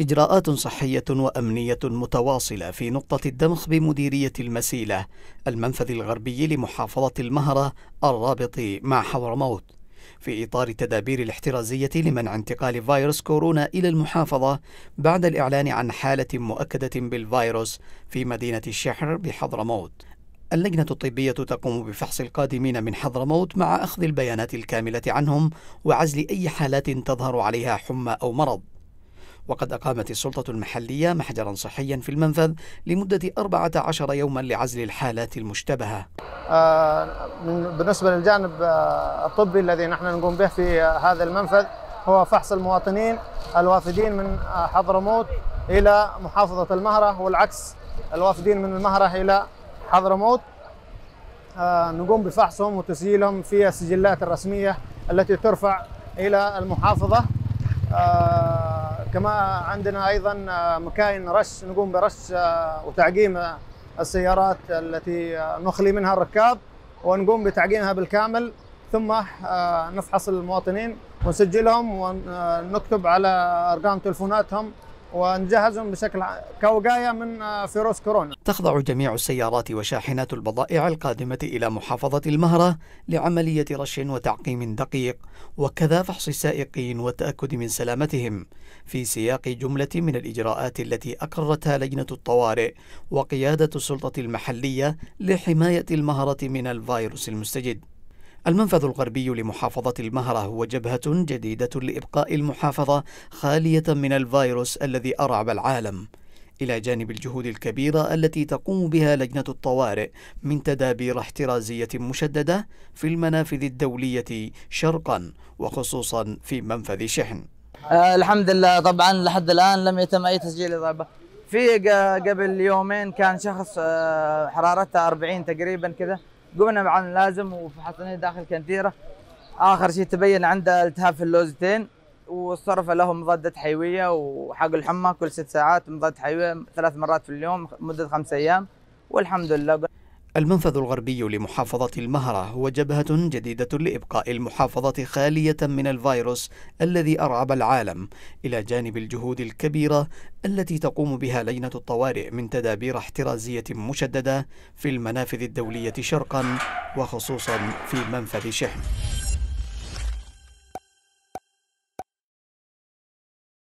إجراءات صحية وأمنية متواصلة في نقطة الدمخ بمديرية المسيلة المنفذ الغربي لمحافظة المهرة الرابط مع حضرموت في إطار التدابير الاحترازية لمنع انتقال فيروس كورونا إلى المحافظة بعد الإعلان عن حالة مؤكدة بالفيروس في مدينة الشحر بحضرموت اللجنة الطبية تقوم بفحص القادمين من حضرموت مع أخذ البيانات الكاملة عنهم وعزل أي حالات تظهر عليها حمى أو مرض وقد أقامت السلطة المحلية محجرا صحيا في المنفذ لمدة 14 يوما لعزل الحالات المشتبهة آه، بالنسبة للجانب آه، الطبي الذي نحن نقوم به في آه، هذا المنفذ هو فحص المواطنين الوافدين من حضرموت إلى محافظة المهرة والعكس الوافدين من المهرة إلى حضرموت نقوم بفحصهم وتسجيلهم في السجلات الرسمية التي ترفع إلى المحافظة كما عندنا أيضا آه، مكاين رش نقوم برش آه، وتعقيم السيارات التي نخلي منها الركاب ونقوم بتعقيمها بالكامل ثم آه، نفحص المواطنين ونسجلهم ونكتب على أرقام تلفوناتهم ونجهزهم بشكل كوقاية من آه، فيروس كورونا تخضع جميع السيارات وشاحنات البضائع القادمة إلى محافظة المهرة لعملية رش وتعقيم دقيق وكذا فحص السائقين والتأكد من سلامتهم في سياق جملة من الإجراءات التي أقرتها لجنة الطوارئ وقيادة السلطة المحلية لحماية المهرة من الفيروس المستجد المنفذ الغربي لمحافظة المهرة هو جبهة جديدة لإبقاء المحافظة خالية من الفيروس الذي أرعب العالم إلى جانب الجهود الكبيرة التي تقوم بها لجنة الطوارئ من تدابير احترازية مشددة في المنافذ الدولية شرقا وخصوصا في منفذ شحن أه الحمد لله طبعا لحد الآن لم يتم أي تسجيل إصابة في قبل يومين كان شخص آه، حرارته 40 تقريبا كذا قمنا مع اللازم وفحصناه داخل كنتيره اخر شيء تبين عنده التهاب في اللوزتين وصرف له مضادة حيوية وحق الحمى كل ست ساعات مضاد حيوية ثلاث مرات في اليوم مدة خمس أيام والحمد لله المنفذ الغربي لمحافظة المهرة هو جبهة جديدة لإبقاء المحافظة خالية من الفيروس الذي أرعب العالم إلى جانب الجهود الكبيرة التي تقوم بها لينة الطوارئ من تدابير احترازية مشددة في المنافذ الدولية شرقا وخصوصا في منفذ شحن